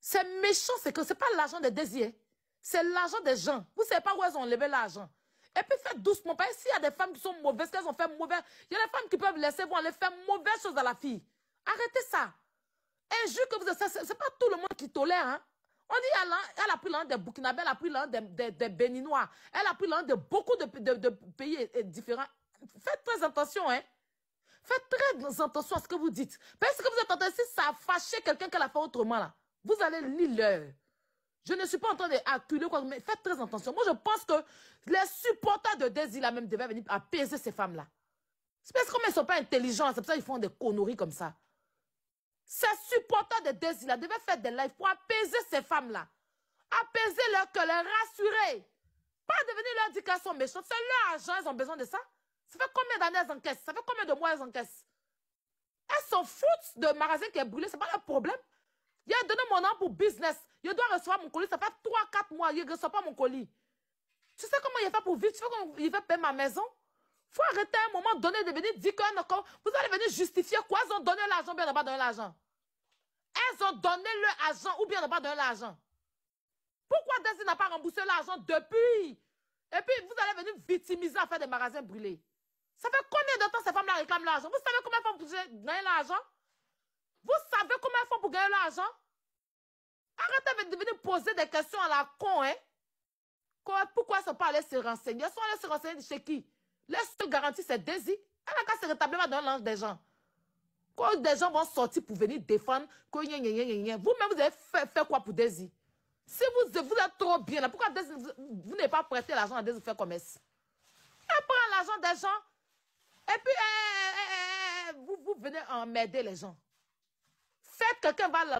C'est méchant, c'est que c'est pas l'argent des désirs. C'est l'argent des gens. Vous savez pas où elles ont levé l'argent. Et puis faites doucement. Parce qu'il y a des femmes qui sont mauvaises, qu'elles ont fait mauvais, il y a des femmes qui peuvent laisser vous aller faire mauvaises choses à la fille. Arrêtez ça. Et juste que vous êtes... pas tout le monde qui tolère. Hein. On dit, elle, a pris l'un des Burkinabés, elle a pris l'un des, Béninois, elle a pris l'un de beaucoup de, de, de pays euh, différents. Faites très attention, hein. Faites très attention à ce que vous dites. Parce que vous êtes en si ça a fâché quelqu'un qui a fait autrement, là, vous allez lire l'heure. Je ne suis pas en train d'acculer quoi, mais faites très attention. Moi, je pense que les supporters de Daisy, là, même, devaient venir apaiser ces femmes-là. C'est parce qu'ils ne sont pas intelligents, c'est pour ça qu'ils font des conneries comme ça. Ces supporters de Daisy, devaient faire des lives pour apaiser ces femmes-là. Apaiser leur cœur, les rassurer. Pas devenir leur dire qu'elles sont méchantes. C'est leur argent, ils ont besoin de ça. Ça fait combien d'années elles encaissent Ça fait combien de mois elles encaissent Elles s'en foutent de magasin qui est brûlé, n'est pas leur problème. Il a donné mon nom pour business. Je dois recevoir mon colis. Ça fait 3-4 mois. Il ne reçoivent pas mon colis. Tu sais comment il fait pour vivre Tu sais comment il fait payer ma maison Il faut arrêter un moment donné de venir dire que vous allez venir justifier quoi Ils ont donné l'argent ou bien n'ont pas donné l'argent. Elles ont donné leur argent ou bien n'ont pas donné l'argent. Pourquoi Desi n'a pas remboursé l'argent depuis Et puis vous allez venir victimiser à faire des magasins brûlés. Ça fait combien de temps ces femmes-là réclament l'argent Vous savez comment elles font pour gagner l'argent Vous savez comment elles font pour gagner l'argent Arrêtez de venir poser des questions à la con, hein Pourquoi elles ne sont pas allées se renseigner Elles sont allées se renseigner chez qui Laisse seule garantir c'est Daisy. Elle n'a qu'à se rétablir dans l'ange des gens. Quand des gens vont sortir pour venir défendre, vous-même, vous avez fait, quoi pour Daisy Si vous, vous êtes trop bien, là, pourquoi vous, n'êtes n'avez pas prêté l'argent à Daisy pour faire commerce Elle prend l'argent des gens eh, eh, eh, vous, vous venez emmerder les gens. Faites quelqu'un va